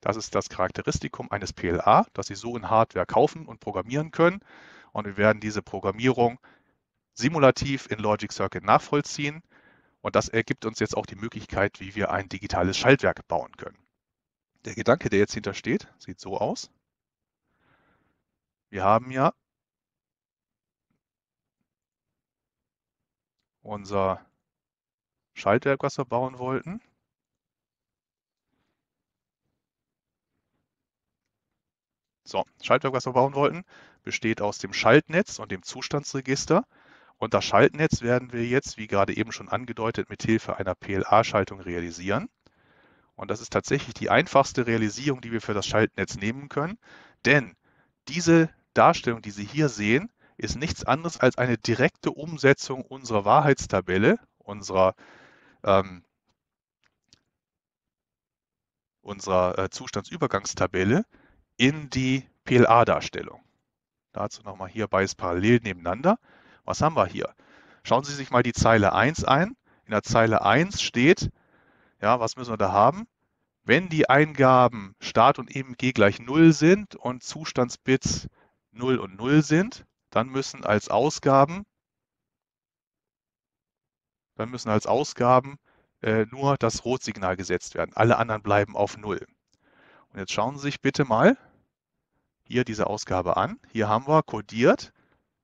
Das ist das Charakteristikum eines PLA, das Sie so in Hardware kaufen und programmieren können. Und wir werden diese Programmierung simulativ in Logic Circuit nachvollziehen. Und das ergibt uns jetzt auch die Möglichkeit, wie wir ein digitales Schaltwerk bauen können. Der Gedanke, der jetzt hintersteht, sieht so aus. Wir haben ja unser Schaltwerk, was wir bauen wollten. So, Schaltwerk, was wir bauen wollten, besteht aus dem Schaltnetz und dem Zustandsregister. Und das Schaltnetz werden wir jetzt, wie gerade eben schon angedeutet, mit Hilfe einer PLA-Schaltung realisieren. Und das ist tatsächlich die einfachste Realisierung, die wir für das Schaltnetz nehmen können. Denn diese Darstellung, die Sie hier sehen, ist nichts anderes als eine direkte Umsetzung unserer Wahrheitstabelle, unserer, ähm, unserer äh, Zustandsübergangstabelle in die PLA-Darstellung. Dazu nochmal hier beides parallel nebeneinander. Was haben wir hier? Schauen Sie sich mal die Zeile 1 ein. In der Zeile 1 steht, ja, was müssen wir da haben? Wenn die Eingaben Start und EMG gleich 0 sind und Zustandsbits 0 und 0 sind, dann müssen als Ausgaben, dann müssen als Ausgaben äh, nur das Rotsignal gesetzt werden. Alle anderen bleiben auf Null. Und jetzt schauen Sie sich bitte mal hier diese Ausgabe an. Hier haben wir kodiert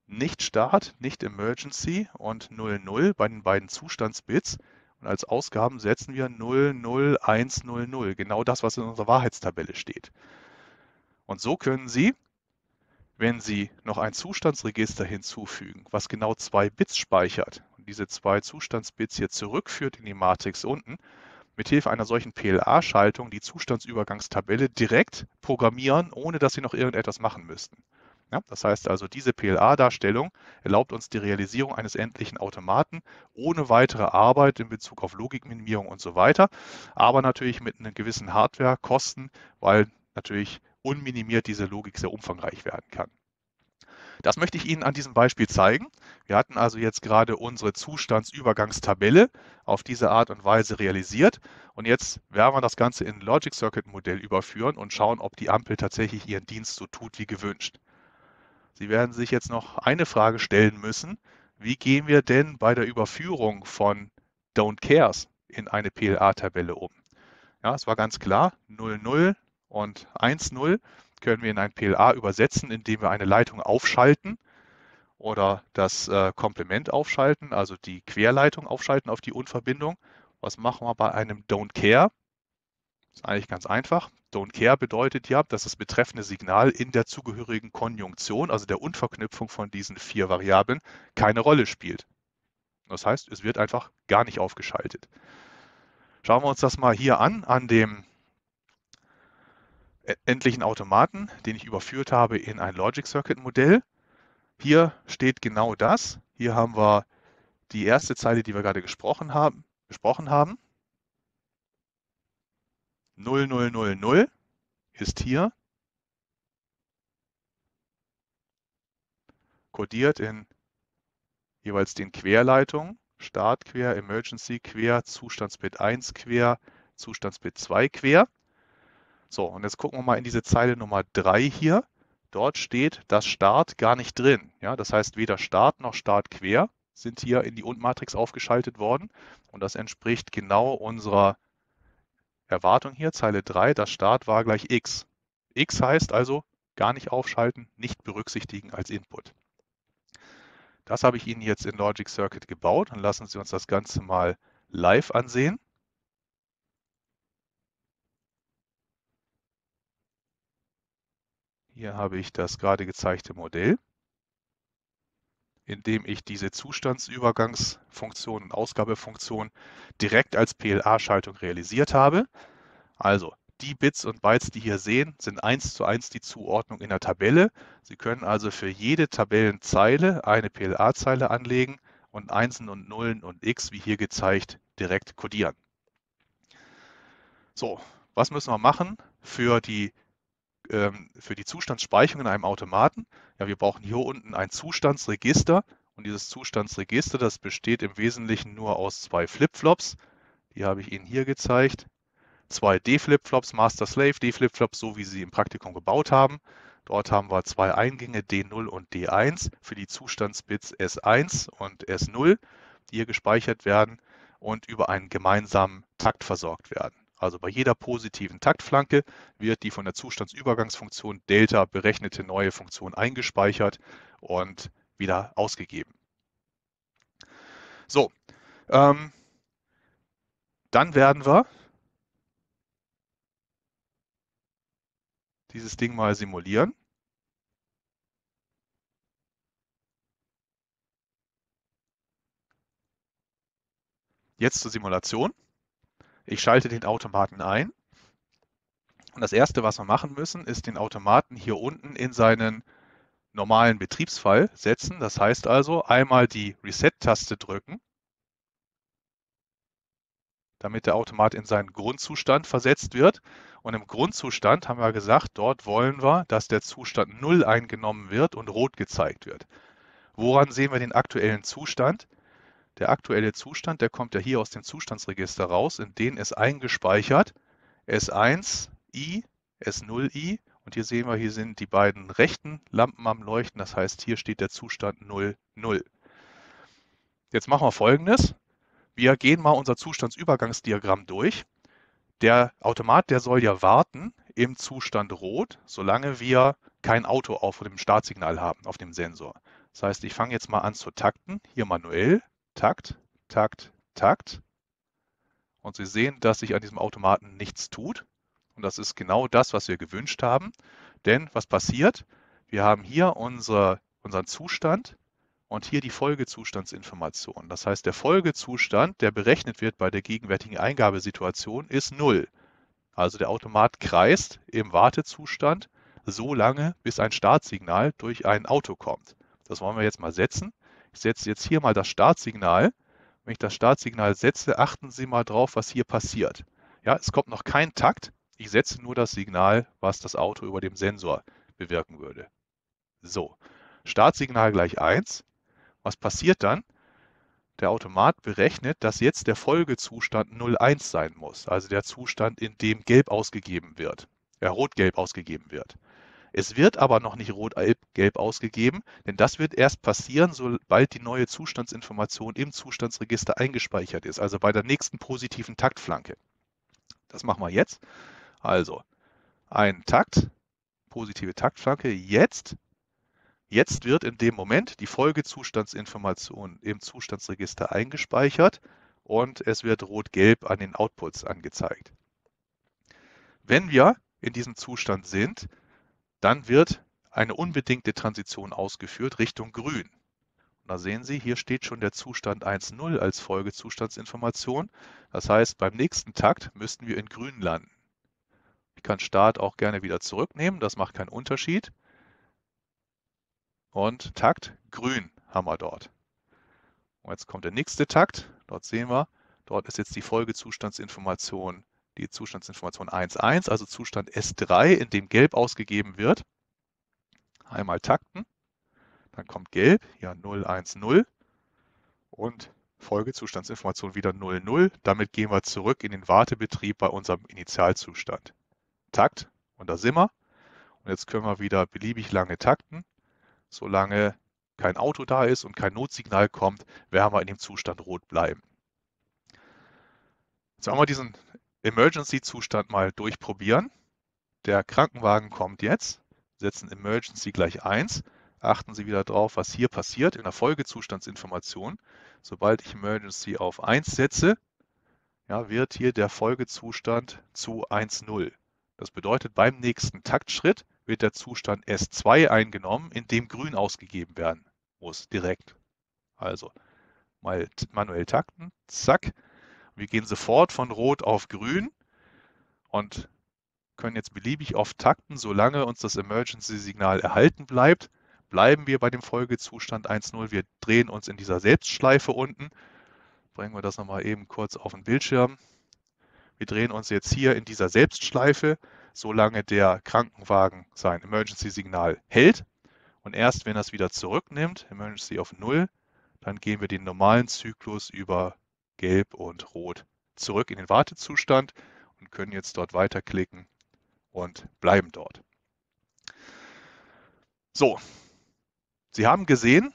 nicht Start, nicht Emergency und 00 bei den beiden Zustandsbits. Und als Ausgaben setzen wir 00100, genau das, was in unserer Wahrheitstabelle steht. Und so können Sie wenn Sie noch ein Zustandsregister hinzufügen, was genau zwei Bits speichert und diese zwei Zustandsbits hier zurückführt in die Matrix unten, mithilfe einer solchen PLA-Schaltung die Zustandsübergangstabelle direkt programmieren, ohne dass Sie noch irgendetwas machen müssten. Ja, das heißt also, diese PLA-Darstellung erlaubt uns die Realisierung eines endlichen Automaten ohne weitere Arbeit in Bezug auf Logikminimierung und so weiter, aber natürlich mit einem gewissen Hardware-Kosten, weil natürlich unminimiert diese Logik sehr umfangreich werden kann. Das möchte ich Ihnen an diesem Beispiel zeigen. Wir hatten also jetzt gerade unsere Zustandsübergangstabelle auf diese Art und Weise realisiert. Und jetzt werden wir das Ganze in Logic Circuit Modell überführen und schauen, ob die Ampel tatsächlich ihren Dienst so tut wie gewünscht. Sie werden sich jetzt noch eine Frage stellen müssen. Wie gehen wir denn bei der Überführung von Don't Cares in eine PLA-Tabelle um? Ja, es war ganz klar, 0, 0, und 1.0 können wir in ein PLA übersetzen, indem wir eine Leitung aufschalten oder das äh, Komplement aufschalten, also die Querleitung aufschalten auf die Unverbindung. Was machen wir bei einem Don't Care? Das Ist eigentlich ganz einfach. Don't Care bedeutet ja, dass das betreffende Signal in der zugehörigen Konjunktion, also der Unverknüpfung von diesen vier Variablen, keine Rolle spielt. Das heißt, es wird einfach gar nicht aufgeschaltet. Schauen wir uns das mal hier an, an dem E-, endlichen Automaten, den ich überführt habe in ein Logic Circuit Modell. Hier steht genau das. Hier haben wir die erste Zeile, die wir gerade gesprochen haben, gesprochen haben. 0000 ist hier kodiert in jeweils den Querleitungen, Start quer, Emergency quer, Zustandsbit 1 quer, Zustandsbit 2 quer. So, und jetzt gucken wir mal in diese Zeile Nummer 3 hier. Dort steht das Start gar nicht drin. Ja, das heißt, weder Start noch Start quer sind hier in die Und-Matrix aufgeschaltet worden. Und das entspricht genau unserer Erwartung hier, Zeile 3. Das Start war gleich x. x heißt also gar nicht aufschalten, nicht berücksichtigen als Input. Das habe ich Ihnen jetzt in Logic Circuit gebaut Dann lassen Sie uns das Ganze mal live ansehen. Hier habe ich das gerade gezeigte Modell, in dem ich diese Zustandsübergangsfunktion und Ausgabefunktion direkt als PLA-Schaltung realisiert habe. Also die Bits und Bytes, die hier sehen, sind eins zu eins die Zuordnung in der Tabelle. Sie können also für jede Tabellenzeile eine PLA-Zeile anlegen und Einsen und Nullen und X, wie hier gezeigt, direkt kodieren. So, was müssen wir machen für die ähm, für die Zustandsspeicherung in einem Automaten. Ja, wir brauchen hier unten ein Zustandsregister und dieses Zustandsregister, das besteht im Wesentlichen nur aus zwei Flipflops. Die habe ich Ihnen hier gezeigt. Zwei D-Flipflops, Master-Slave D-Flipflops, so wie Sie im Praktikum gebaut haben. Dort haben wir zwei Eingänge D0 und D1 für die Zustandsbits S1 und S0, die hier gespeichert werden und über einen gemeinsamen Takt versorgt werden. Also bei jeder positiven Taktflanke wird die von der Zustandsübergangsfunktion Delta berechnete neue Funktion eingespeichert und wieder ausgegeben. So, ähm, dann werden wir dieses Ding mal simulieren. Jetzt zur Simulation. Ich schalte den Automaten ein. Und das Erste, was wir machen müssen, ist den Automaten hier unten in seinen normalen Betriebsfall setzen. Das heißt also einmal die Reset-Taste drücken, damit der Automat in seinen Grundzustand versetzt wird. Und im Grundzustand haben wir gesagt, dort wollen wir, dass der Zustand 0 eingenommen wird und rot gezeigt wird. Woran sehen wir den aktuellen Zustand? Der aktuelle Zustand, der kommt ja hier aus dem Zustandsregister raus, in den ist eingespeichert S1i, S0i. Und hier sehen wir, hier sind die beiden rechten Lampen am Leuchten. Das heißt, hier steht der Zustand 0, 0. Jetzt machen wir Folgendes. Wir gehen mal unser Zustandsübergangsdiagramm durch. Der Automat, der soll ja warten im Zustand rot, solange wir kein Auto auf dem Startsignal haben, auf dem Sensor. Das heißt, ich fange jetzt mal an zu takten, hier manuell. Takt, Takt, Takt. Und Sie sehen, dass sich an diesem Automaten nichts tut. Und das ist genau das, was wir gewünscht haben. Denn was passiert? Wir haben hier unsere, unseren Zustand und hier die Folgezustandsinformation. Das heißt, der Folgezustand, der berechnet wird bei der gegenwärtigen Eingabesituation, ist 0. Also der Automat kreist im Wartezustand so lange, bis ein Startsignal durch ein Auto kommt. Das wollen wir jetzt mal setzen. Ich setze jetzt hier mal das Startsignal. Wenn ich das Startsignal setze, achten Sie mal drauf, was hier passiert. Ja, es kommt noch kein Takt. Ich setze nur das Signal, was das Auto über dem Sensor bewirken würde. So, Startsignal gleich 1. Was passiert dann? Der Automat berechnet, dass jetzt der Folgezustand 01 sein muss, also der Zustand, in dem gelb ausgegeben wird, äh, rot-gelb ausgegeben wird. Es wird aber noch nicht rot-gelb ausgegeben, denn das wird erst passieren, sobald die neue Zustandsinformation im Zustandsregister eingespeichert ist, also bei der nächsten positiven Taktflanke. Das machen wir jetzt. Also ein Takt, positive Taktflanke, jetzt. Jetzt wird in dem Moment die Folgezustandsinformation im Zustandsregister eingespeichert und es wird rot-gelb an den Outputs angezeigt. Wenn wir in diesem Zustand sind, dann wird eine unbedingte Transition ausgeführt Richtung Grün. Und da sehen Sie, hier steht schon der Zustand 1.0 als Folgezustandsinformation. Das heißt, beim nächsten Takt müssten wir in Grün landen. Ich kann Start auch gerne wieder zurücknehmen, das macht keinen Unterschied. Und Takt Grün haben wir dort. Und jetzt kommt der nächste Takt, dort sehen wir, dort ist jetzt die Folgezustandsinformation die Zustandsinformation 1.1, also Zustand S3, in dem gelb ausgegeben wird. Einmal takten, dann kommt gelb, ja 010 und Folgezustandsinformation wieder 00. Damit gehen wir zurück in den Wartebetrieb bei unserem Initialzustand. Takt und da sind wir. Und jetzt können wir wieder beliebig lange takten, solange kein Auto da ist und kein Notsignal kommt, werden wir in dem Zustand rot bleiben. Jetzt haben wir diesen Emergency-Zustand mal durchprobieren. Der Krankenwagen kommt jetzt, setzen Emergency gleich 1. Achten Sie wieder drauf, was hier passiert in der Folgezustandsinformation. Sobald ich Emergency auf 1 setze, ja, wird hier der Folgezustand zu 1,0. Das bedeutet, beim nächsten Taktschritt wird der Zustand S2 eingenommen, in dem grün ausgegeben werden muss, direkt. Also mal manuell takten, zack, wir gehen sofort von Rot auf Grün und können jetzt beliebig oft takten, solange uns das Emergency-Signal erhalten bleibt. Bleiben wir bei dem Folgezustand 1.0, wir drehen uns in dieser Selbstschleife unten. Bringen wir das nochmal eben kurz auf den Bildschirm. Wir drehen uns jetzt hier in dieser Selbstschleife, solange der Krankenwagen sein Emergency-Signal hält. Und erst wenn er es wieder zurücknimmt, Emergency auf 0, dann gehen wir den normalen Zyklus über gelb und rot zurück in den Wartezustand und können jetzt dort weiterklicken und bleiben dort. So, Sie haben gesehen,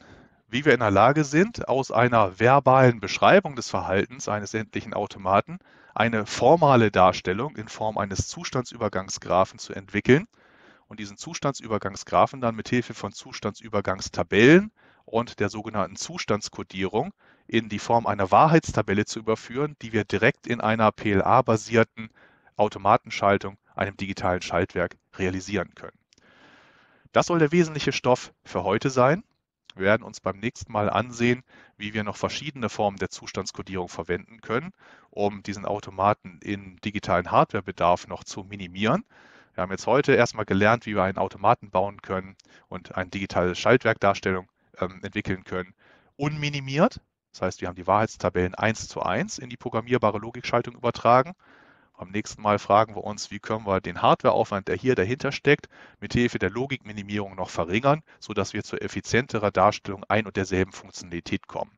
wie wir in der Lage sind, aus einer verbalen Beschreibung des Verhaltens eines endlichen Automaten eine formale Darstellung in Form eines Zustandsübergangsgraphen zu entwickeln und diesen Zustandsübergangsgraphen dann mit Hilfe von Zustandsübergangstabellen und der sogenannten Zustandskodierung in die Form einer Wahrheitstabelle zu überführen, die wir direkt in einer PLA-basierten Automatenschaltung, einem digitalen Schaltwerk, realisieren können. Das soll der wesentliche Stoff für heute sein. Wir werden uns beim nächsten Mal ansehen, wie wir noch verschiedene Formen der Zustandskodierung verwenden können, um diesen Automaten in digitalen Hardwarebedarf noch zu minimieren. Wir haben jetzt heute erstmal gelernt, wie wir einen Automaten bauen können und eine digitale Schaltwerkdarstellung ähm, entwickeln können, unminimiert. Das heißt, wir haben die Wahrheitstabellen 1 zu 1 in die programmierbare Logikschaltung übertragen. Am nächsten Mal fragen wir uns, wie können wir den Hardwareaufwand, der hier dahinter steckt, mit Hilfe der Logikminimierung noch verringern, sodass wir zur effizienterer Darstellung ein und derselben Funktionalität kommen.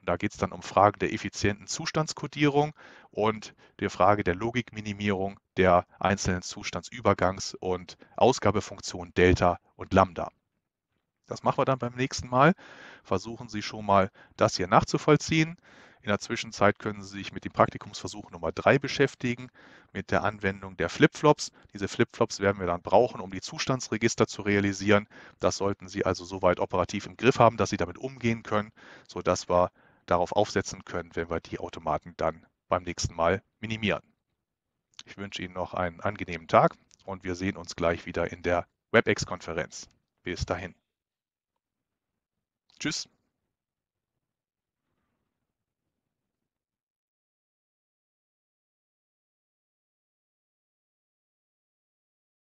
Und da geht es dann um Fragen der effizienten Zustandskodierung und der Frage der Logikminimierung der einzelnen Zustandsübergangs- und Ausgabefunktionen Delta und Lambda. Das machen wir dann beim nächsten Mal. Versuchen Sie schon mal, das hier nachzuvollziehen. In der Zwischenzeit können Sie sich mit dem Praktikumsversuch Nummer 3 beschäftigen, mit der Anwendung der Flipflops. Diese Flipflops werden wir dann brauchen, um die Zustandsregister zu realisieren. Das sollten Sie also soweit operativ im Griff haben, dass Sie damit umgehen können, sodass wir darauf aufsetzen können, wenn wir die Automaten dann beim nächsten Mal minimieren. Ich wünsche Ihnen noch einen angenehmen Tag und wir sehen uns gleich wieder in der WebEx-Konferenz. Bis dahin. Tschüss.